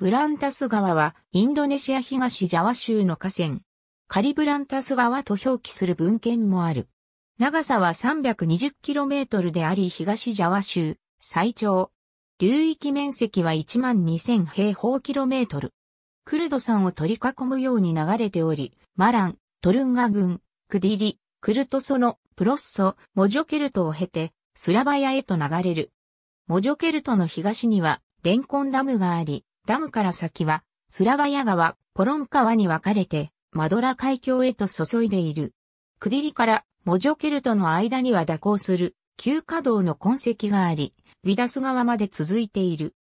ブランタス川はインドネシア東ジャワ州の河川。カリブランタス川と表記する文献もある。長さは 320km であり東ジャワ州最長。流域面積は12000平方キロメートル。クルド山を取り囲むように流れており、マラン、トルンガ郡、クディリ、クルトソノ、プロッソ、モジョケルトを経て、スラバヤへと流れる。モジョケルトの東には、レンコンダムがあり、ダムから先は、スラバヤ川、ポロン川に分かれて、マドラ海峡へと注いでいる。クディリからモジョケルトの間には蛇行する旧稼働の痕跡があり、ヴィダス川まで続いている。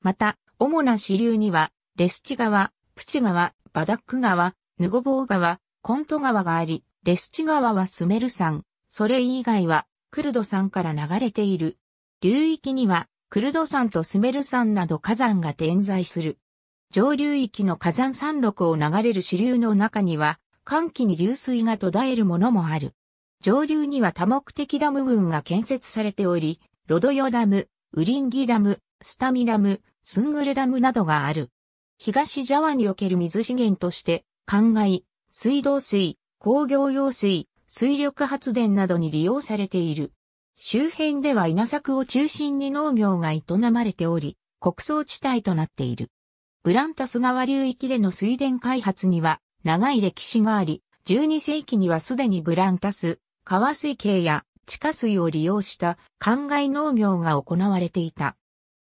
また、主な支流には、レスチ川、プチ川、バダック川、ヌゴボウ川、コント川があり、レスチ川はスメル山、それ以外はクルド山から流れている。流域にはクルド山とスメル山など火山が点在する。上流域の火山山麓を流れる支流の中には、寒気に流水が途絶えるものもある。上流には多目的ダム群が建設されており、ロドヨダム、ウリンギダム、スタミダム、スングルダムなどがある。東ジャワにおける水資源として、灌漑、水道水、工業用水、水力発電などに利用されている。周辺では稲作を中心に農業が営まれており、国葬地帯となっている。ブランタス川流域での水田開発には長い歴史があり、12世紀にはすでにブランタス、川水系や地下水を利用した灌漑農業が行われていた。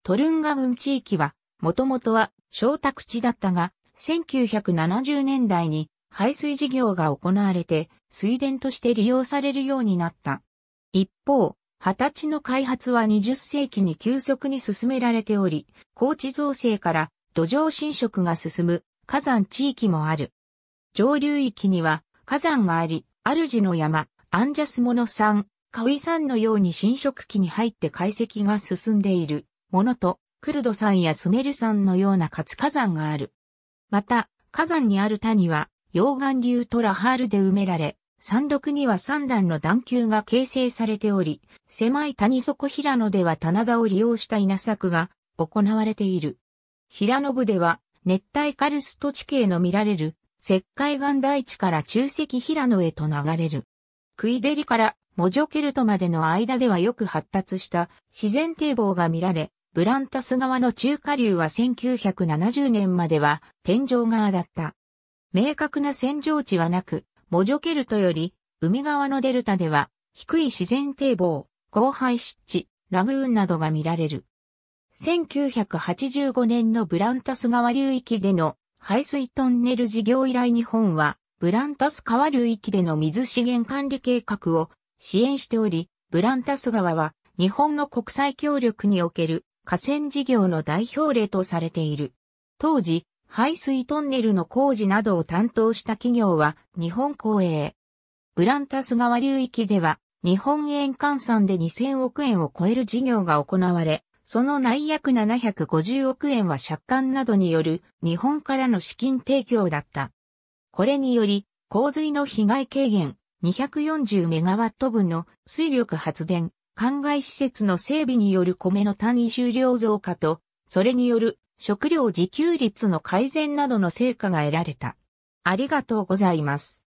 トルンガ郡地域は、もともとは小宅地だったが、1970年代に排水事業が行われて、水田として利用されるようになった。一方、二十歳の開発は20世紀に急速に進められており、高地造成から土壌侵食が進む火山地域もある。上流域には火山があり、主の山、アンジャスモノ山、カウイ山のように侵食期に入って解析が進んでいるものと、クルド山やスメル山のような活火山がある。また、火山にある谷は、溶岩流トラハールで埋められ、山麓には三段の段丘が形成されており、狭い谷底平野では棚田を利用した稲作が行われている。平野部では熱帯カルスト地形の見られる石灰岩台地から中石平野へと流れる。クイデリからモジョケルトまでの間ではよく発達した自然堤防が見られ、ブランタス川の中下流は1970年までは天井側だった。明確な扇状地はなく、モジョケルトより、海側のデルタでは、低い自然堤防、荒廃湿地、ラグーンなどが見られる。1985年のブランタス川流域での排水トンネル事業以来日本は、ブランタス川流域での水資源管理計画を支援しており、ブランタス川は日本の国際協力における河川事業の代表例とされている。当時、排水トンネルの工事などを担当した企業は日本公営。ブランタス川流域では日本円換算で2000億円を超える事業が行われ、その内約750億円は借款などによる日本からの資金提供だった。これにより、洪水の被害軽減240メガワット分の水力発電、灌漑施設の整備による米の単位収量増加と、それによる食料自給率の改善などの成果が得られた。ありがとうございます。